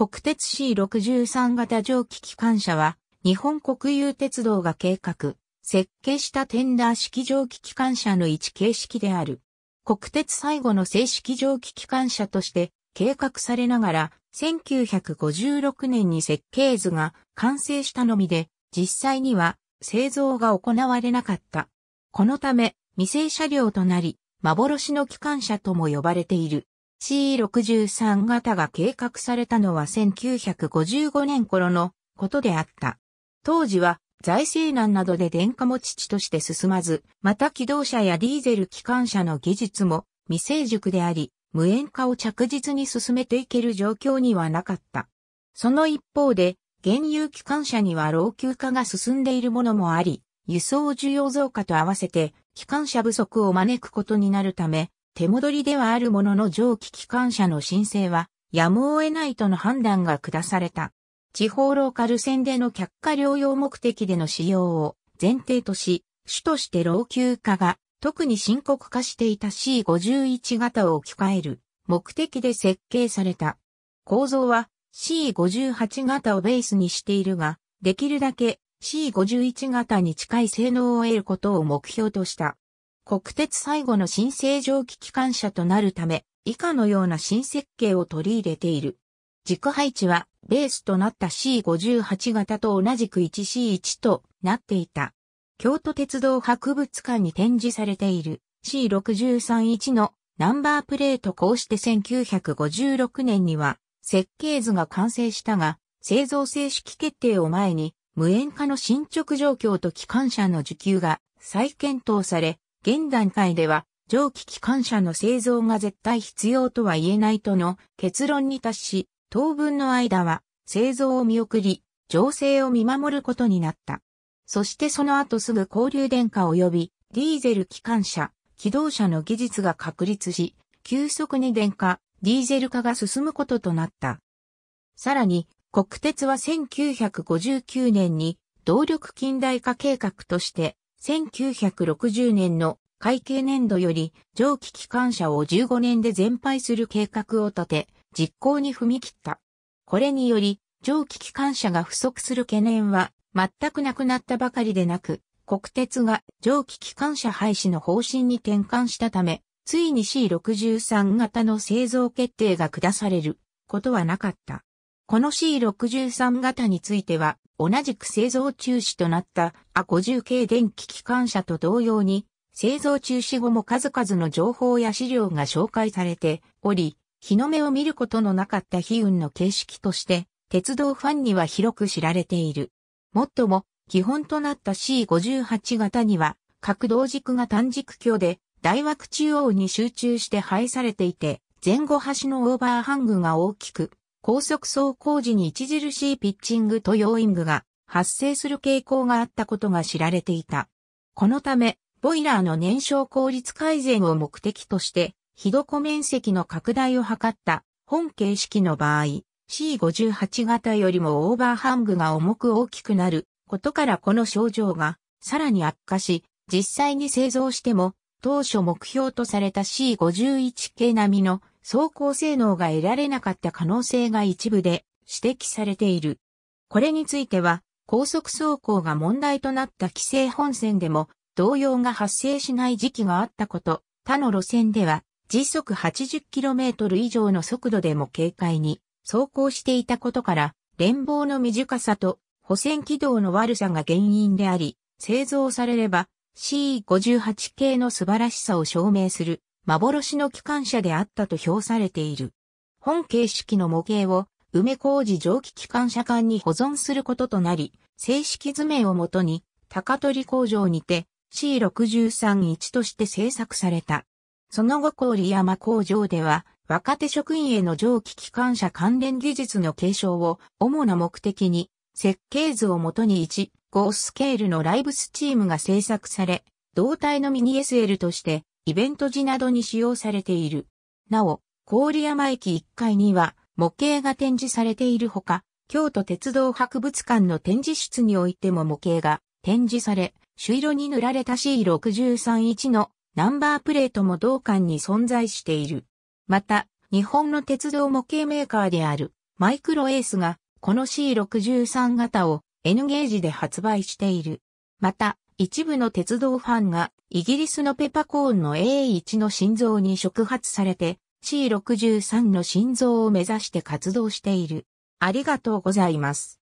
国鉄 C63 型蒸気機関車は、日本国有鉄道が計画、設計したテンダー式蒸気機関車の一形式である。国鉄最後の正式蒸気機関車として計画されながら、1956年に設計図が完成したのみで、実際には製造が行われなかった。このため、未成車両となり、幻の機関車とも呼ばれている。C63 型が計画されたのは1955年頃のことであった。当時は財政難などで電化も父として進まず、また機動車やディーゼル機関車の技術も未成熟であり、無縁化を着実に進めていける状況にはなかった。その一方で、原油機関車には老朽化が進んでいるものもあり、輸送需要増加と合わせて、機関車不足を招くことになるため、手戻りではあるものの蒸気機関車の申請は、やむを得ないとの判断が下された。地方ローカル線での客家療養目的での使用を前提とし、主として老朽化が特に深刻化していた C51 型を置き換える目的で設計された。構造は C58 型をベースにしているが、できるだけ C51 型に近い性能を得ることを目標とした。国鉄最後の新正蒸気機関車となるため、以下のような新設計を取り入れている。軸配置は、ベースとなった C58 型と同じく 1C1 となっていた。京都鉄道博物館に展示されている C631 のナンバープレートこうして1956年には設計図が完成したが、製造正式決定を前に無塩化の進捗状況と機関車の受給が再検討され、現段階では、蒸気機関車の製造が絶対必要とは言えないとの結論に達し、当分の間は製造を見送り、情勢を見守ることになった。そしてその後すぐ交流電化及びディーゼル機関車、機動車の技術が確立し、急速に電化、ディーゼル化が進むこととなった。さらに、国鉄は1959年に動力近代化計画として1960年の会計年度より蒸気機関車を15年で全廃する計画を立て、実行に踏み切った。これにより、蒸気機関車が不足する懸念は全くなくなったばかりでなく、国鉄が蒸気機関車廃止の方針に転換したため、ついに C63 型の製造決定が下されることはなかった。この C63 型については、同じく製造中止となったア50系電気機関車と同様に、製造中止後も数々の情報や資料が紹介されており、日の目を見ることのなかった悲運の形式として、鉄道ファンには広く知られている。もっとも、基本となった C58 型には、各同軸が単軸橋で、大枠中央に集中して配されていて、前後端のオーバーハングが大きく、高速走行時に著しいピッチングとヨーイングが発生する傾向があったことが知られていた。このため、ボイラーの燃焼効率改善を目的として、火床面積の拡大を図った本形式の場合、C58 型よりもオーバーハングが重く大きくなることからこの症状がさらに悪化し、実際に製造しても当初目標とされた C51 系並みの走行性能が得られなかった可能性が一部で指摘されている。これについては、高速走行が問題となった規制本線でも、同様が発生しない時期があったこと、他の路線では、時速 80km 以上の速度でも軽快に走行していたことから、連棒の短さと補線軌道の悪さが原因であり、製造されれば C58 系の素晴らしさを証明する幻の機関車であったと評されている。本形式の模型を梅工事蒸気機関車間に保存することとなり、正式図面をもとに高取工場にて C631 として製作された。その後郡山工場では若手職員への蒸気機関車関連技術の継承を主な目的に設計図をもとに1、5スケールのライブスチームが製作され、胴体のミニ SL としてイベント時などに使用されている。なお、郡山駅1階には模型が展示されているほか、京都鉄道博物館の展示室においても模型が展示され、朱色に塗られた C631 のナンバープレートも同館に存在している。また、日本の鉄道模型メーカーであるマイクロエースがこの C63 型を N ゲージで発売している。また、一部の鉄道ファンがイギリスのペパコーンの A1 の心臓に触発されて C63 の心臓を目指して活動している。ありがとうございます。